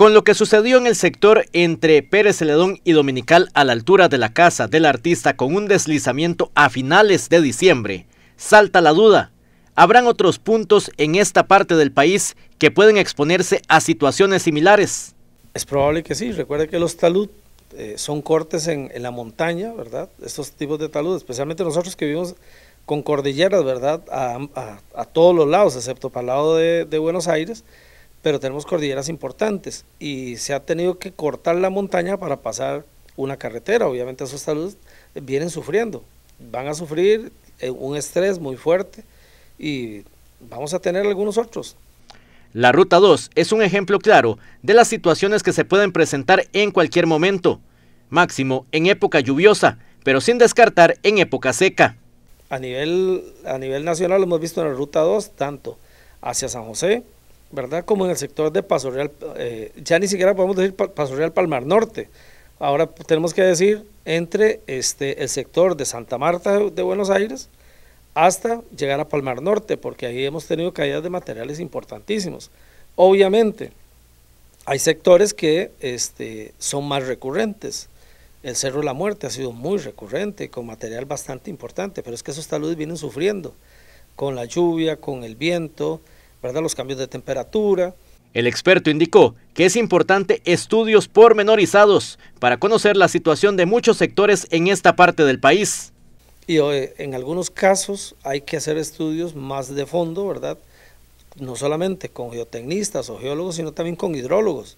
Con lo que sucedió en el sector entre Pérez Celedón y Dominical a la altura de la casa del artista con un deslizamiento a finales de diciembre, salta la duda. ¿Habrán otros puntos en esta parte del país que pueden exponerse a situaciones similares? Es probable que sí. Recuerde que los talud eh, son cortes en, la montaña, ¿verdad? Estos tipos de talud, especialmente nosotros que vivimos con cordilleras, ¿verdad? A, todos los lados, excepto para el lado de Buenos Aires pero tenemos cordilleras importantes y se ha tenido que cortar la montaña para pasar una carretera. Obviamente esos salud vienen sufriendo, van a sufrir eh, un estrés muy fuerte y vamos a tener algunos otros. La Ruta 2 es un ejemplo claro de las situaciones que se pueden presentar en cualquier momento, máximo en época lluviosa, pero sin descartar en época seca. A nivel, a nivel nacional lo hemos visto en la Ruta 2, tanto hacia San José, ¿verdad? Como en el sector de Paso Real, eh, ya ni siquiera podemos decir Paso Real Palmar Norte. Ahora tenemos que decir entre este, el sector de Santa Marta de Buenos Aires hasta llegar a Palmar Norte, porque ahí hemos tenido caídas de materiales importantísimos. Obviamente, hay sectores que este, son más recurrentes. El Cerro de la Muerte ha sido muy recurrente, con material bastante importante, pero es que esos taludes vienen sufriendo con la lluvia, con el viento, ¿verdad? los cambios de temperatura. El experto indicó que es importante estudios pormenorizados para conocer la situación de muchos sectores en esta parte del país. Y eh, en algunos casos hay que hacer estudios más de fondo, ¿verdad? No solamente con geotecnistas o geólogos, sino también con hidrólogos,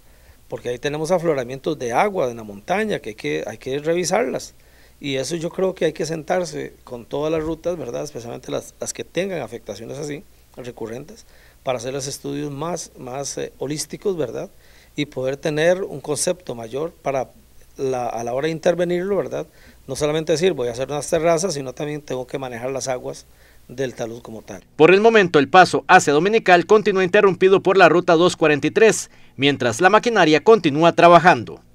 porque ahí tenemos afloramientos de agua en la montaña que hay que, hay que revisarlas. Y eso yo creo que hay que sentarse con todas las rutas, ¿verdad? Especialmente las, las que tengan afectaciones así, recurrentes, para hacer los estudios más, más eh, holísticos, ¿verdad? Y poder tener un concepto mayor para a la hora de intervenirlo, ¿verdad? No solamente decir voy a hacer unas terrazas, sino también tengo que manejar las aguas del talud como tal. Por el momento, el paso hacia Dominical continúa interrumpido por la ruta 243, mientras la maquinaria continúa trabajando.